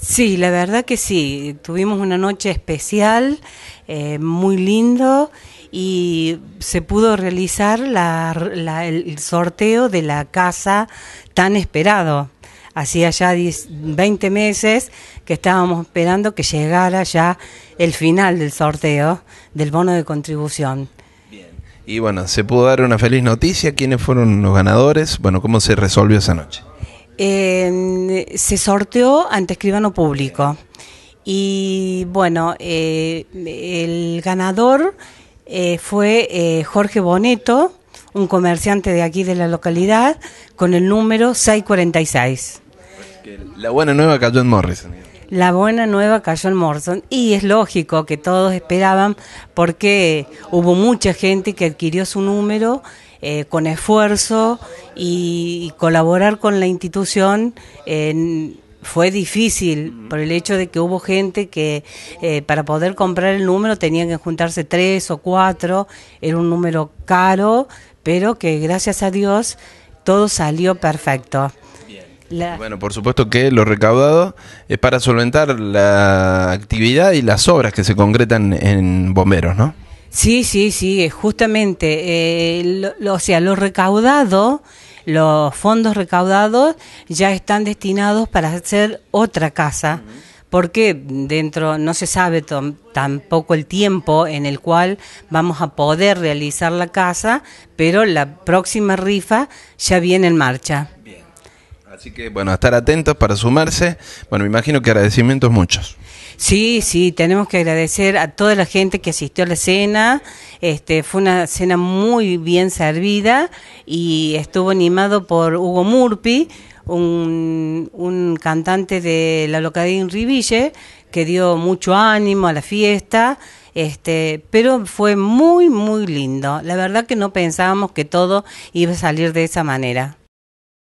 Sí, la verdad que sí. Tuvimos una noche especial, eh, muy lindo, y se pudo realizar el sorteo de la casa tan esperado. Hacía ya 20 meses que estábamos esperando que llegara ya el final del sorteo del bono de contribución. Bien. Y bueno, se pudo dar una feliz noticia. ¿Quiénes fueron los ganadores? Bueno, ¿cómo se resolvió esa noche? eh, se sorteó ante escribano público. Y bueno, eh, el ganador eh, fue eh, Jorge Boneto, un comerciante de aquí de la localidad, con el número 646. La buena nueva cayó en Morris la buena nueva cayó en Morrison y es lógico que todos esperaban porque hubo mucha gente que adquirió su número eh, con esfuerzo y, colaborar con la institución fue difícil por el hecho de que hubo gente que eh, para poder comprar el número tenían que juntarse tres o cuatro, era un número caro, pero que gracias a Dios todo salió perfecto. Bueno, por supuesto que lo recaudado es para solventar la actividad y las obras que se concretan en bomberos, ¿no? Sí, sí, sí, justamente. Eh, o sea, lo recaudado, los fondos recaudados ya están destinados para hacer otra casa. porque dentro no se sabe tampoco el tiempo en el cual vamos a poder realizar la casa, pero la próxima rifa ya viene en marcha. Así que bueno, estar atentos para sumarse. Bueno, me imagino que agradecimientos muchos. Sí, sí, tenemos que agradecer a toda la gente que asistió a la cena. Este, fue una cena muy bien servida y estuvo animado por Hugo Murpi, un, un cantante de la localidad de Riville, que dio mucho ánimo a la fiesta. Este, pero fue muy, muy lindo. La verdad que no pensábamos que todo iba a salir de esa manera.